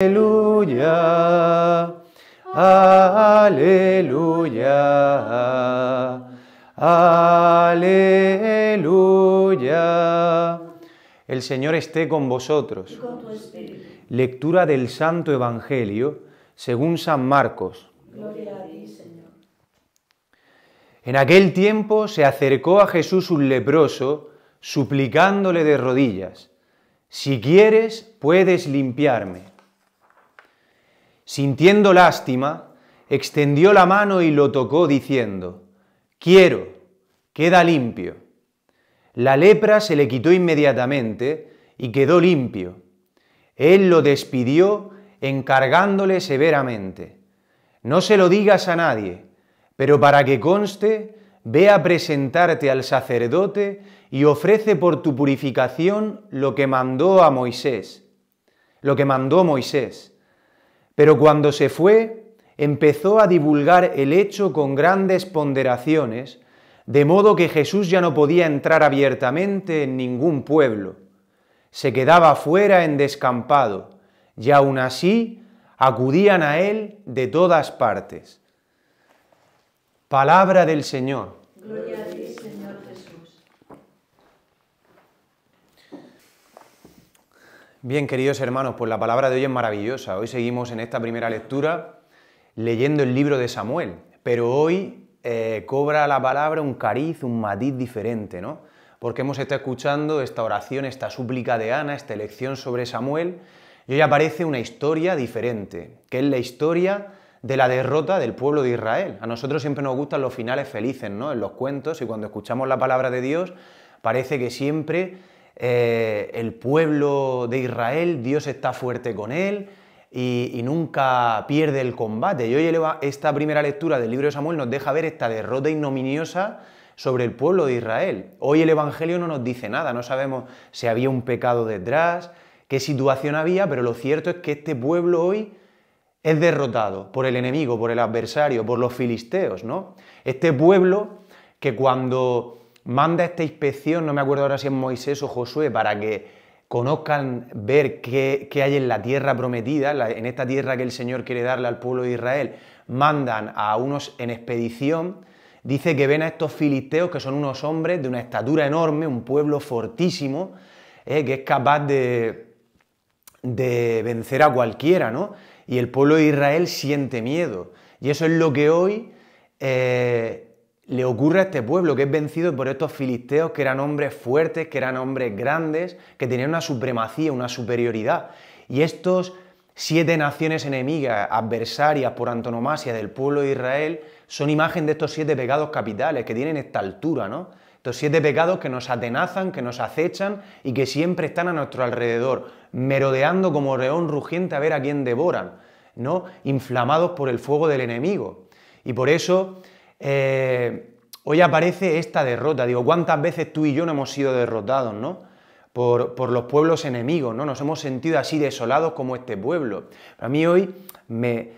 Aleluya, aleluya, aleluya. El Señor esté con vosotros. Lectura del Santo Evangelio según San Marcos. En aquel tiempo se acercó a Jesús un leproso, suplicándole de rodillas, si quieres, puedes limpiarme. Sintiendo lástima, extendió la mano y lo tocó diciendo, Quiero, queda limpio. La lepra se le quitó inmediatamente y quedó limpio. Él lo despidió encargándole severamente. No se lo digas a nadie, pero para que conste, ve a presentarte al sacerdote y ofrece por tu purificación lo que mandó a Moisés, lo que mandó Moisés. Pero cuando se fue, empezó a divulgar el hecho con grandes ponderaciones, de modo que Jesús ya no podía entrar abiertamente en ningún pueblo. Se quedaba fuera en descampado, y aún así acudían a él de todas partes. Palabra del Señor. Gloria a Bien, queridos hermanos, pues la palabra de hoy es maravillosa. Hoy seguimos en esta primera lectura leyendo el libro de Samuel, pero hoy eh, cobra la palabra un cariz, un matiz diferente, ¿no? Porque hemos estado escuchando esta oración, esta súplica de Ana, esta elección sobre Samuel, y hoy aparece una historia diferente, que es la historia de la derrota del pueblo de Israel. A nosotros siempre nos gustan los finales felices, ¿no? En los cuentos y cuando escuchamos la palabra de Dios, parece que siempre eh, el pueblo de Israel, Dios está fuerte con él y, nunca pierde el combate. Y hoy esta primera lectura del libro de Samuel nos deja ver esta derrota ignominiosa sobre el pueblo de Israel. Hoy el Evangelio no nos dice nada, no sabemos si había un pecado detrás, qué situación había, pero lo cierto es que este pueblo hoy es derrotado por el enemigo, por el adversario, por los filisteos, ¿no? Este pueblo que cuando manda esta inspección, no me acuerdo ahora si es Moisés o Josué, para que conozcan, ver qué, hay en la tierra prometida, en esta tierra que el Señor quiere darle al pueblo de Israel, mandan a unos en expedición, dice que ven a estos filisteos, que son unos hombres de una estatura enorme, un pueblo fortísimo, eh, que es capaz de, de vencer a cualquiera, ¿no? Y el pueblo de Israel siente miedo. Y eso es lo que hoy... Eh, le ocurre a este pueblo que es vencido por estos filisteos que eran hombres fuertes, que eran hombres grandes, que tenían una supremacía, una superioridad. Y estos siete naciones enemigas, adversarias por antonomasia del pueblo de Israel, son imagen de estos siete pecados capitales que tienen esta altura, ¿no? Estos siete pecados que nos atenazan, que nos acechan y que siempre están a nuestro alrededor, merodeando como reón rugiente a ver a quién devoran, ¿no? Inflamados por el fuego del enemigo. Y por eso eh, hoy aparece esta derrota. Digo, ¿cuántas veces tú y yo no hemos sido derrotados, no? Por, los pueblos enemigos, ¿no? Nos hemos sentido así desolados como este pueblo. a mí hoy me,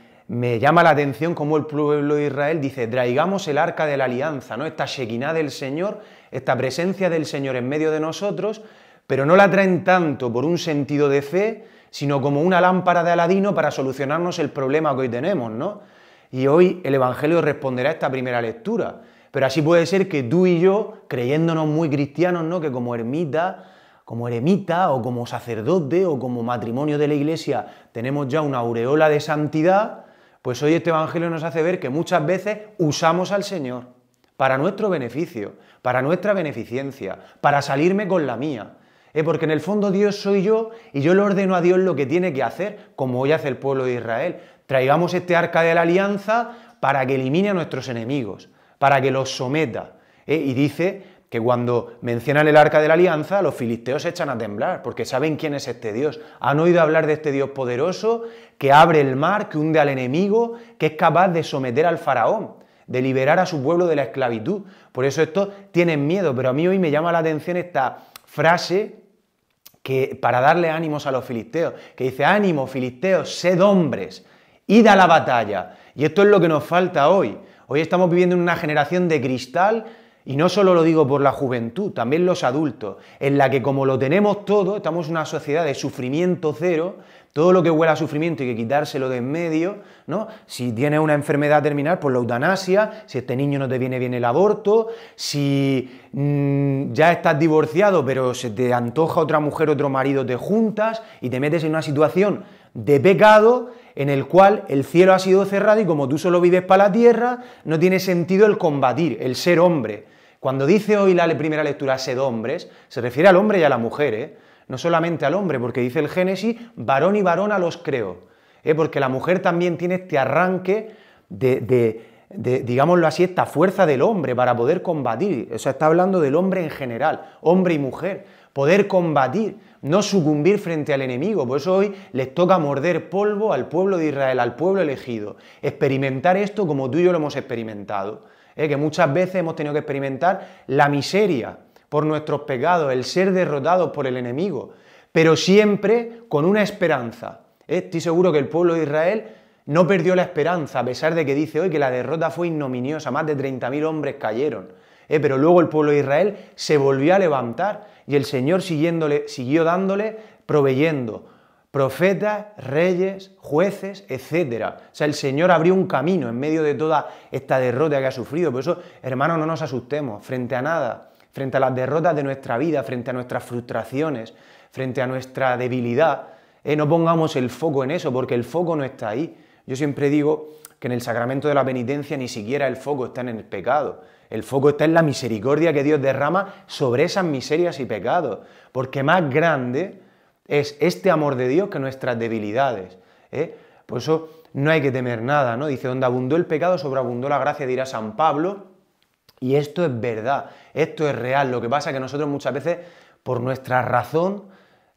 llama la atención cómo el pueblo de Israel dice, traigamos el arca de la alianza, ¿no? Esta shekiná del Señor, esta presencia del Señor en medio de nosotros, pero no la traen tanto por un sentido de fe, sino como una lámpara de Aladino para solucionarnos el problema que hoy tenemos, ¿no? Y hoy el Evangelio responderá a esta primera lectura. Pero así puede ser que tú y yo, creyéndonos muy cristianos, ¿no? que como ermita, como eremita o como sacerdote o como matrimonio de la iglesia tenemos ya una aureola de santidad, pues hoy este Evangelio nos hace ver que muchas veces usamos al Señor para nuestro beneficio, para nuestra beneficencia, para salirme con la mía. ¿Eh? Porque en el fondo Dios soy yo y yo le ordeno a Dios lo que tiene que hacer, como hoy hace el pueblo de Israel. Traigamos este arca de la alianza para que elimine a nuestros enemigos, para que los someta. ¿eh? Y dice que cuando mencionan el arca de la alianza, los filisteos se echan a temblar, porque saben quién es este Dios. Han oído hablar de este Dios poderoso, que abre el mar, que hunde al enemigo, que es capaz de someter al faraón, de liberar a su pueblo de la esclavitud. Por eso estos tienen miedo, pero a mí hoy me llama la atención esta frase que para darle ánimos a los filisteos, que dice, ánimo, filisteos, sed hombres, ...ida a la batalla. Y esto es lo que nos falta hoy. Hoy estamos viviendo en una generación de cristal y no solo lo digo por la juventud, también los adultos, en la que como lo tenemos todo, estamos en una sociedad de sufrimiento cero, todo lo que huela a sufrimiento hay que quitárselo de en medio, ¿no? Si tienes una enfermedad terminal, pues la eutanasia, si este niño no te viene bien el aborto, si mm, ya estás divorciado pero se te antoja otra mujer, otro marido, te juntas y te metes en una situación de pecado en el cual el cielo ha sido cerrado y como tú solo vives para la tierra, no tiene sentido el combatir, el ser hombre. Cuando dice hoy la primera lectura sed hombres, se refiere al hombre y a la mujer, ¿eh? no solamente al hombre, porque dice el Génesis, varón y varona los creo, ¿eh? porque la mujer también tiene este arranque de, digámoslo así, esta fuerza del hombre para poder combatir. O sea, está hablando del hombre en general, hombre y mujer poder combatir, no sucumbir frente al enemigo. Por eso hoy les toca morder polvo al pueblo de Israel, al pueblo elegido, experimentar esto como tú y yo lo hemos experimentado, ¿eh? que muchas veces hemos tenido que experimentar la miseria por nuestros pecados, el ser derrotados por el enemigo, pero siempre con una esperanza. ¿eh? Estoy seguro que el pueblo de Israel no perdió la esperanza, a pesar de que dice hoy que la derrota fue ignominiosa, más de 30.000 hombres cayeron. ¿eh? Pero luego el pueblo de Israel se volvió a levantar y el Señor siguió dándole, proveyendo profetas, reyes, jueces, etc. O sea, el Señor abrió un camino en medio de toda esta derrota que ha sufrido. Por eso, hermanos, no nos asustemos frente a nada, frente a las derrotas de nuestra vida, frente a nuestras frustraciones, frente a nuestra debilidad. Eh, no pongamos el foco en eso, porque el foco no está ahí. Yo siempre digo que en el sacramento de la penitencia ni siquiera el foco está en el pecado. El foco está en la misericordia que Dios derrama sobre esas miserias y pecados. Porque más grande es este amor de Dios que nuestras debilidades. ¿eh? Por eso no hay que temer nada, ¿no? Dice, donde abundó el pecado, sobreabundó la gracia, dirá San Pablo. Y esto es verdad, esto es real. Lo que pasa es que nosotros muchas veces, por nuestra razón,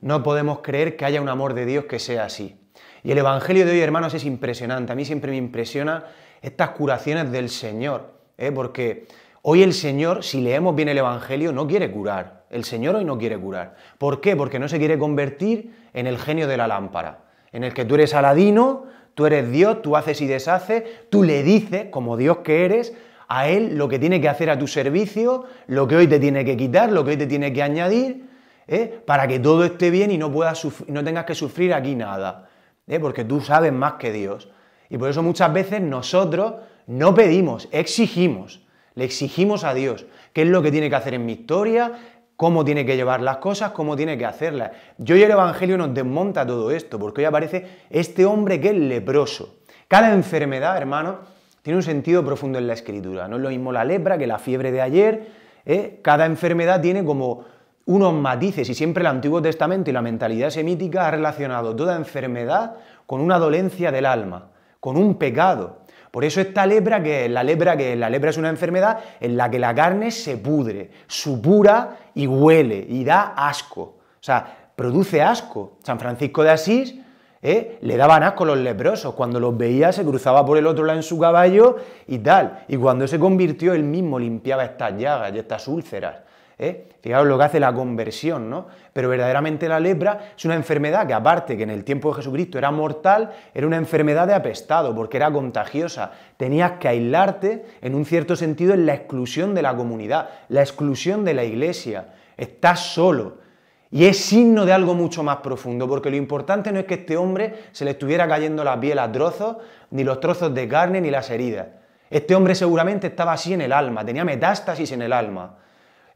no podemos creer que haya un amor de Dios que sea así. Y el Evangelio de hoy, hermanos, es impresionante. A mí siempre me impresiona estas curaciones del Señor, ¿eh? porque hoy el Señor, si leemos bien el Evangelio, no quiere curar. El Señor hoy no quiere curar. ¿Por qué? Porque no se quiere convertir en el genio de la lámpara, en el que tú eres aladino, tú eres Dios, tú haces y deshaces, tú le dices, como Dios que eres, a Él lo que tiene que hacer a tu servicio, lo que hoy te tiene que quitar, lo que hoy te tiene que añadir, ¿eh? para que todo esté bien y no, puedas no tengas que sufrir aquí nada. ¿eh? porque tú sabes más que Dios. Y por eso muchas veces nosotros no pedimos, exigimos. Le exigimos a Dios qué es lo que tiene que hacer en mi historia, cómo tiene que llevar las cosas, cómo tiene que hacerlas. Yo y el Evangelio nos desmonta todo esto, porque hoy aparece este hombre que es leproso. Cada enfermedad, hermano, tiene un sentido profundo en la escritura. No es lo mismo la lepra que la fiebre de ayer. ¿eh? Cada enfermedad tiene como unos matices y siempre el Antiguo Testamento y la mentalidad semítica ha relacionado toda enfermedad con una dolencia del alma, con un pecado. Por eso esta lepra, que es la lepra, que la lepra es una enfermedad en la que la carne se pudre, supura y huele y da asco. O sea, produce asco. San Francisco de Asís ¿eh? le daban asco a los leprosos. Cuando los veía se cruzaba por el otro lado en su caballo y tal. Y cuando se convirtió él mismo limpiaba estas llagas y estas úlceras. ¿Eh? lo que hace la conversión, ¿no? Pero verdaderamente la lepra es una enfermedad que aparte que en el tiempo de Jesucristo era mortal, era una enfermedad de apestado, porque era contagiosa. Tenías que aislarte, en un cierto sentido, en la exclusión de la comunidad, la exclusión de la iglesia. Estás solo. Y es signo de algo mucho más profundo, porque lo importante no es que este hombre se le estuviera cayendo la piel a trozos, ni los trozos de carne, ni las heridas. Este hombre seguramente estaba así en el alma, tenía metástasis en el alma.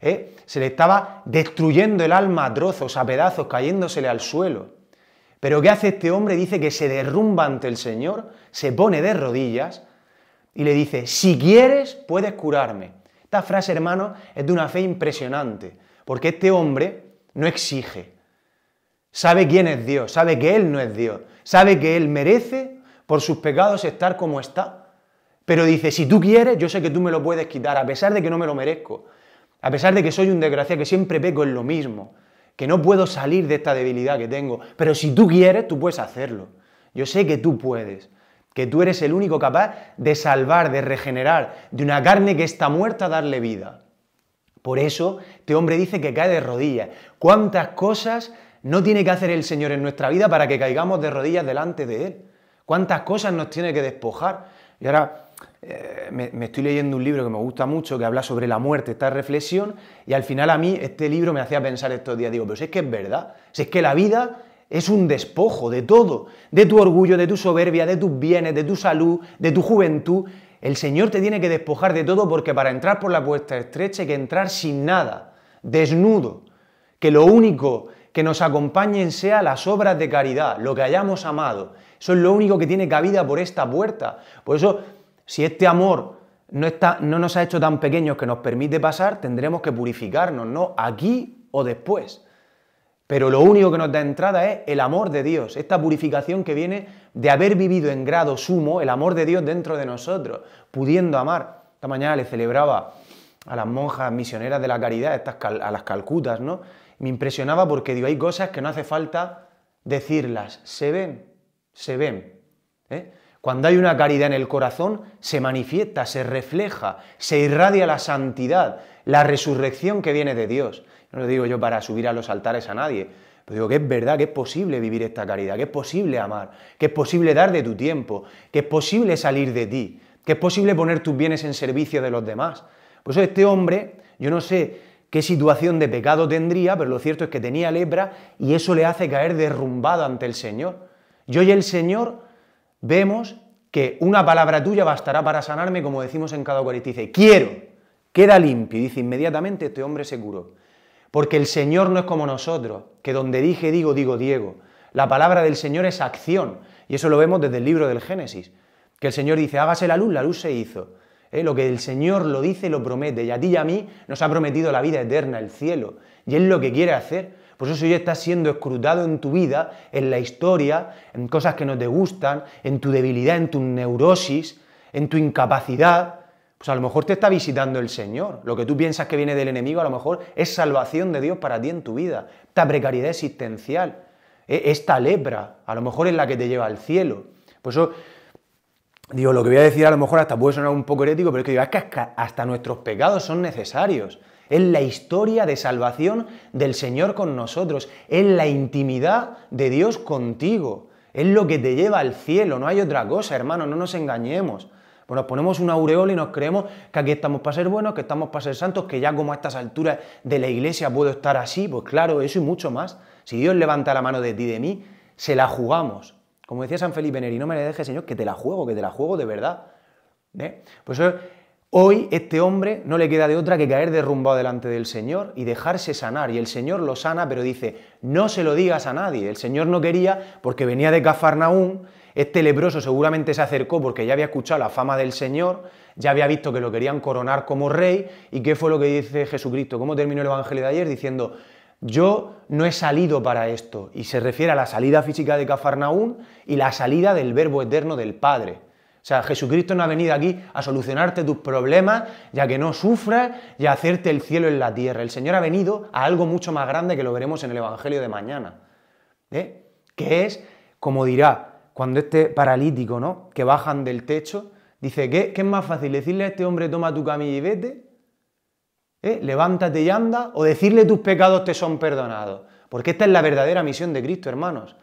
¿eh? Se le estaba destruyendo el alma a trozos, a pedazos, cayéndosele al suelo. Pero ¿qué hace este hombre? Dice que se derrumba ante el Señor, se pone de rodillas y le dice, si quieres, puedes curarme. Esta frase, hermano, es de una fe impresionante, porque este hombre no exige. Sabe quién es Dios, sabe que Él no es Dios, sabe que Él merece por sus pecados estar como está. Pero dice, si tú quieres, yo sé que tú me lo puedes quitar, a pesar de que no me lo merezco. A pesar de que soy un desgraciado, que siempre peco en lo mismo, que no puedo salir de esta debilidad que tengo. Pero si tú quieres, tú puedes hacerlo. Yo sé que tú puedes, que tú eres el único capaz de salvar, de regenerar, de una carne que está muerta, darle vida. Por eso, este hombre dice que cae de rodillas. ¿Cuántas cosas no tiene que hacer el Señor en nuestra vida para que caigamos de rodillas delante de Él? ¿Cuántas cosas nos tiene que despojar? Y ahora eh, me, estoy leyendo un libro que me gusta mucho, que habla sobre la muerte, esta reflexión, y al final a mí este libro me hacía pensar estos días, digo, pero si es que es verdad, si es que la vida es un despojo de todo, de tu orgullo, de tu soberbia, de tus bienes, de tu salud, de tu juventud. El Señor te tiene que despojar de todo porque para entrar por la puerta estrecha hay que entrar sin nada, desnudo, que lo único que nos acompañen sea las obras de caridad, lo que hayamos amado. Eso es lo único que tiene cabida por esta puerta. Por eso si este amor no, está, no nos ha hecho tan pequeños que nos permite pasar, tendremos que purificarnos, ¿no? Aquí o después. Pero lo único que nos da entrada es el amor de Dios, esta purificación que viene de haber vivido en grado sumo el amor de Dios dentro de nosotros, pudiendo amar. Esta mañana le celebraba a las monjas misioneras de la caridad, a las calcutas, ¿no? Me impresionaba porque digo, hay cosas que no hace falta decirlas, se ven, se ven. ¿eh? Cuando hay una caridad en el corazón, se manifiesta, se refleja, se irradia la santidad, la resurrección que viene de Dios. No lo digo yo para subir a los altares a nadie, pero digo que es verdad, que es posible vivir esta caridad, que es posible amar, que es posible dar de tu tiempo, que es posible salir de ti, que es posible poner tus bienes en servicio de los demás. Por eso este hombre, yo no sé qué situación de pecado tendría, pero lo cierto es que tenía lepra y eso le hace caer derrumbado ante el Señor. Yo y el Señor vemos que una palabra tuya bastará para sanarme, como decimos en cada Eucaristía. Dice, quiero, queda limpio. Y dice, inmediatamente este hombre se curó. Porque el Señor no es como nosotros, que donde dije digo, digo Diego. La palabra del Señor es acción. Y eso lo vemos desde el libro del Génesis. Que el Señor dice, hágase la luz, la luz se hizo. ¿Eh? Lo que el Señor lo dice, lo promete. Y a ti y a mí nos ha prometido la vida eterna, el cielo. Y es lo que quiere hacer. Por eso ya está siendo escrutado en tu vida, en la historia, en cosas que no te gustan, en tu debilidad, en tu neurosis, en tu incapacidad. Pues a lo mejor te está visitando el Señor. Lo que tú piensas que viene del enemigo, a lo mejor es salvación de Dios para ti en tu vida. Esta precariedad existencial, e-, esta lepra, a lo mejor es la que te lleva al cielo. Por eso Digo, lo que voy a decir a lo mejor hasta puede sonar un poco herético, pero que digo, es que hasta nuestros pecados son necesarios es la historia de salvación del Señor con nosotros, es la intimidad de Dios contigo, es lo que te lleva al cielo, no hay otra cosa, hermano, no nos engañemos. Pues nos ponemos una aureola y nos creemos que aquí estamos para ser buenos, que estamos para ser santos, que ya como a estas alturas de la iglesia puedo estar así, pues claro, eso y mucho más. Si Dios levanta la mano de ti y de mí, se la jugamos. Como decía San Felipe Neri, no me la dejes, Señor, que te la juego, que te la juego de verdad. ¿eh? Pues Hoy este hombre no le queda de otra que caer derrumbado delante del Señor y dejarse sanar. Y el Señor lo sana, pero dice, no se lo digas a nadie. El Señor no quería porque venía de Cafarnaún. Este leproso seguramente se acercó porque ya había escuchado la fama del Señor, ya había visto que lo querían coronar como rey. ¿Y qué fue lo que dice Jesucristo? ¿Cómo terminó el Evangelio de ayer? Diciendo, yo no he salido para esto. Y se refiere a la salida física de Cafarnaún y la salida del verbo eterno del Padre sea, Jesucristo no ha venido aquí a solucionarte tus problemas ya que no sufras y a hacerte el cielo en la tierra. El Señor ha venido a algo mucho más grande que lo veremos en el Evangelio de mañana. ¿eh? Que es, como dirá, cuando este paralítico, ¿no? Que bajan del techo, dice, ¿qué, es más fácil? ¿Decirle a este hombre, toma tu camilla y vete? ¿eh? Levántate y anda, o decirle tus pecados te son perdonados. Porque esta es la verdadera misión de Cristo, hermanos.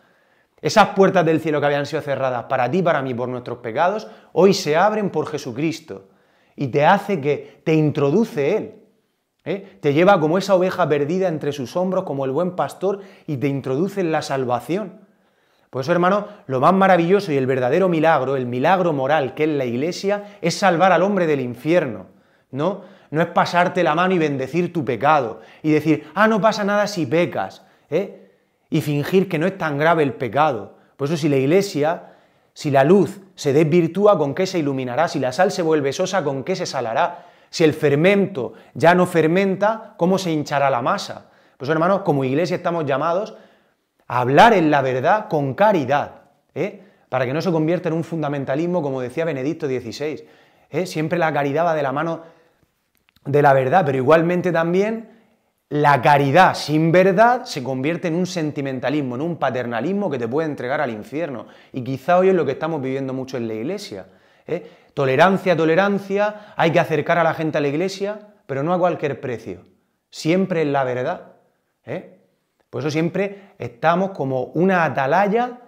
Esas puertas del cielo que habían sido cerradas para ti para mí por nuestros pecados, hoy se abren por Jesucristo y te hace que te introduce Él. ¿eh? Te lleva como esa oveja perdida entre sus hombros, como el buen pastor, y te introduce en la salvación. Por eso, hermano, lo más maravilloso y el verdadero milagro, el milagro moral que es la iglesia, es salvar al hombre del infierno, ¿no? No es pasarte la mano y bendecir tu pecado y decir, ah, no pasa nada si pecas, ¿eh? y fingir que no es tan grave el pecado. Por eso si la iglesia, si la luz se desvirtúa, ¿con qué se iluminará? Si la sal se vuelve sosa, ¿con qué se salará? Si el fermento ya no fermenta, ¿cómo se hinchará la masa? Pues hermanos, como iglesia estamos llamados a hablar en la verdad con caridad, ¿eh? para que no se convierta en un fundamentalismo, como decía Benedicto XVI. ¿eh? Siempre la caridad va de la mano de la verdad, pero igualmente también la caridad sin verdad se convierte en un sentimentalismo, en un paternalismo que te puede entregar al infierno. Y quizá hoy es lo que estamos viviendo mucho en la iglesia. ¿eh? Tolerancia, tolerancia, hay que acercar a la gente a la iglesia, pero no a cualquier precio. Siempre es la verdad. ¿eh? Por eso siempre estamos como una atalaya,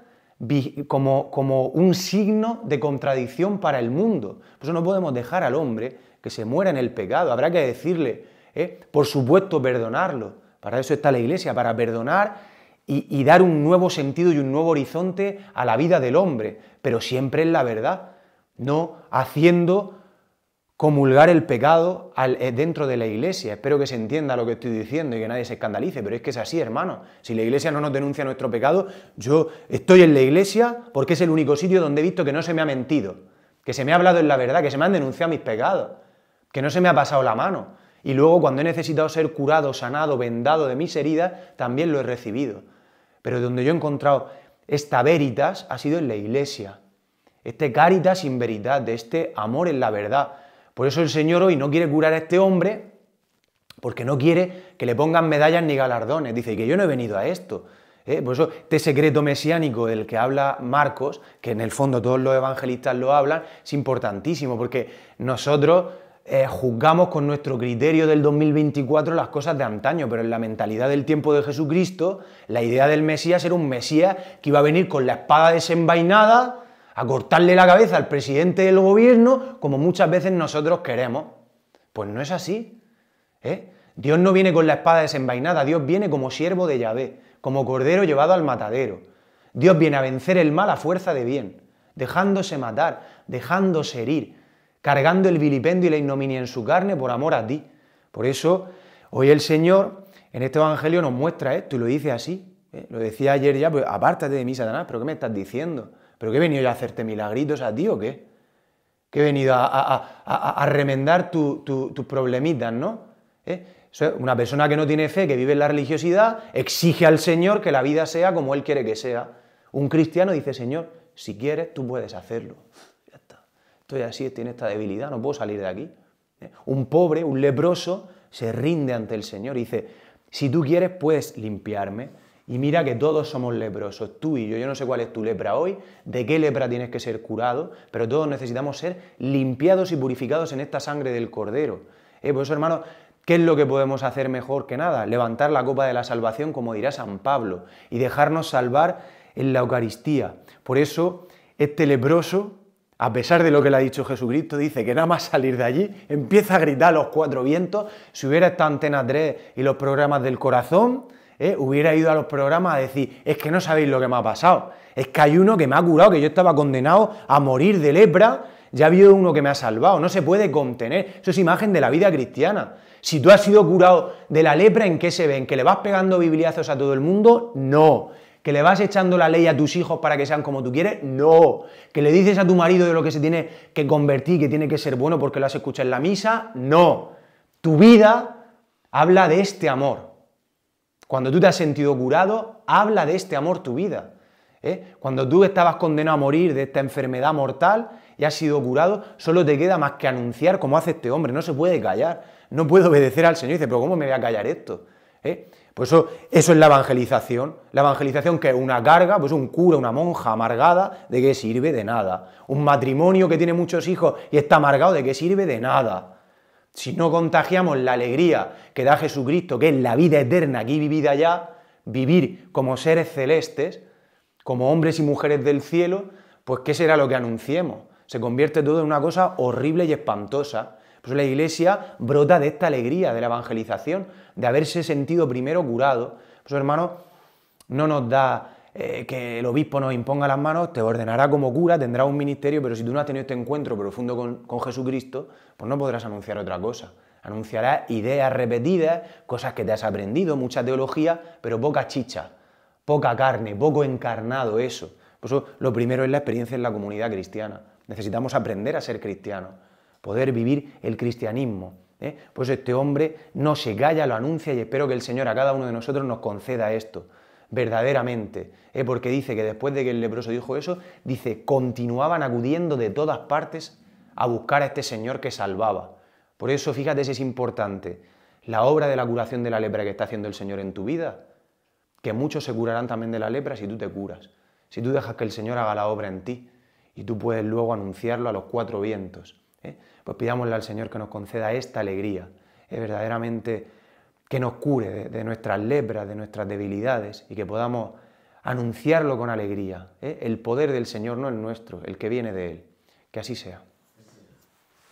como, como un signo de contradicción para el mundo. Por eso no podemos dejar al hombre que se muera en el pecado. Habrá que decirle, ¿eh? por supuesto perdonarlo. Para eso está la iglesia, para perdonar y, dar un nuevo sentido y un nuevo horizonte a la vida del hombre, pero siempre en la verdad, no haciendo comulgar el pecado eh, dentro de la iglesia. Espero que se entienda lo que estoy diciendo y que nadie se escandalice, pero es que es así, hermano. Si la iglesia no nos denuncia nuestro pecado, yo estoy en la iglesia porque es el único sitio donde he visto que no se me ha mentido, que se me ha hablado en la verdad, que se me han denunciado mis pecados, que no se me ha pasado la mano. Y luego cuando he necesitado ser curado, sanado, vendado de mis heridas, también lo he recibido. Pero donde yo he encontrado esta veritas ha sido en la iglesia. Este caritas sin veridad de este amor en la verdad. Por eso el Señor hoy no quiere curar a este hombre, porque no quiere que le pongan medallas ni galardones. Dice que yo no he venido a esto. ¿eh? Por eso este secreto mesiánico del que habla Marcos, que en el fondo todos los evangelistas lo hablan, es importantísimo, porque nosotros eh, juzgamos con nuestro criterio del 2024 las cosas de antaño, pero en la mentalidad del tiempo de Jesucristo, la idea del Mesías era un Mesías que iba a venir con la espada desenvainada a cortarle la cabeza al presidente del gobierno, como muchas veces nosotros queremos. Pues no es así. ¿eh? Dios no viene con la espada desenvainada, Dios viene como siervo de Yahvé, como cordero llevado al matadero. Dios viene a vencer el mal a fuerza de bien, dejándose matar, dejándose herir, cargando el vilipendio y la ignominia en su carne por amor a ti. Por eso, hoy el Señor en este Evangelio nos muestra esto y lo dice así. ¿eh? Lo decía ayer ya, pues apártate de mí, Satanás, pero ¿qué me estás diciendo? ¿Pero qué he venido yo a hacerte milagritos a ti o qué? ¿Qué he venido a, remendar tus problemitas, no? ¿Eh? Una persona que no tiene fe, que vive en la religiosidad, exige al Señor que la vida sea como Él quiere que sea. Un cristiano dice, Señor, si quieres, tú puedes hacerlo. Estoy así, tiene esta debilidad, no puedo salir de aquí. ¿Eh? Un pobre, un leproso, se rinde ante el Señor y dice, si tú quieres, puedes limpiarme. Y mira que todos somos leprosos, tú y yo. Yo no sé cuál es tu lepra hoy, de qué lepra tienes que ser curado, pero todos necesitamos ser limpiados y purificados en esta sangre del Cordero. ¿Eh? por eso, hermano, ¿qué es lo que podemos hacer mejor que nada? Levantar la copa de la salvación, como dirá San Pablo, y dejarnos salvar en la Eucaristía. Por eso, este leproso a pesar de lo que le ha dicho Jesucristo, dice que nada más salir de allí, empieza a gritar los cuatro vientos. Si hubiera estado Antena 3 y los programas del corazón, ¿eh? hubiera ido a los programas a decir, es que no sabéis lo que me ha pasado. Es que hay uno que me ha curado, que yo estaba condenado a morir de lepra, ya ha habido uno que me ha salvado. No se puede contener. Eso es imagen de la vida cristiana. Si tú has sido curado de la lepra, ¿en qué se ven? ¿Que le vas pegando bibliazos a todo el mundo? No que le vas echando la ley a tus hijos para que sean como tú quieres, no. Que le dices a tu marido de lo que se tiene que convertir, que tiene que ser bueno porque lo has escuchado en la misa, no. Tu vida habla de este amor. Cuando tú te has sentido curado, habla de este amor tu vida. ¿eh? Cuando tú estabas condenado a morir de esta enfermedad mortal y has sido curado, solo te queda más que anunciar cómo hace este hombre. No se puede callar. No puede obedecer al Señor. dice, pero ¿cómo me voy a callar esto? ¿eh? Pues eso, eso es la evangelización. La evangelización que es una carga, pues un cura, una monja amargada, ¿de qué sirve? De nada. Un matrimonio que tiene muchos hijos y está amargado, ¿de qué sirve? De nada. Si no contagiamos la alegría que da Jesucristo, que es la vida eterna aquí vivida ya, vivir como seres celestes, como hombres y mujeres del cielo, pues ¿qué será lo que anunciemos? Se convierte todo en una cosa horrible y espantosa eso pues la iglesia brota de esta alegría, de la evangelización, de haberse sentido primero curado. Pues hermano, no nos da eh, que el obispo nos imponga las manos, te ordenará como cura, tendrá un ministerio, pero si tú no has tenido este encuentro profundo con, Jesucristo, pues no podrás anunciar otra cosa. anunciará ideas repetidas, cosas que te has aprendido, mucha teología, pero poca chicha, poca carne, poco encarnado eso. Por pues eso lo primero es la experiencia en la comunidad cristiana. Necesitamos aprender a ser cristianos poder vivir el cristianismo. ¿eh? Pues este hombre no se calla, lo anuncia y espero que el Señor a cada uno de nosotros nos conceda esto, verdaderamente. ¿eh? Porque dice que después de que el leproso dijo eso, dice, continuaban acudiendo de todas partes a buscar a este Señor que salvaba. Por eso, fíjate si es importante la obra de la curación de la lepra que está haciendo el Señor en tu vida, que muchos se curarán también de la lepra si tú te curas, si tú dejas que el Señor haga la obra en ti y tú puedes luego anunciarlo a los cuatro vientos. ¿eh? pues pidámosle al Señor que nos conceda esta alegría, es eh, verdaderamente que nos cure de, nuestras lepras, de nuestras debilidades y que podamos anunciarlo con alegría, eh. el poder del Señor, no es nuestro, el que viene de Él. Que así sea.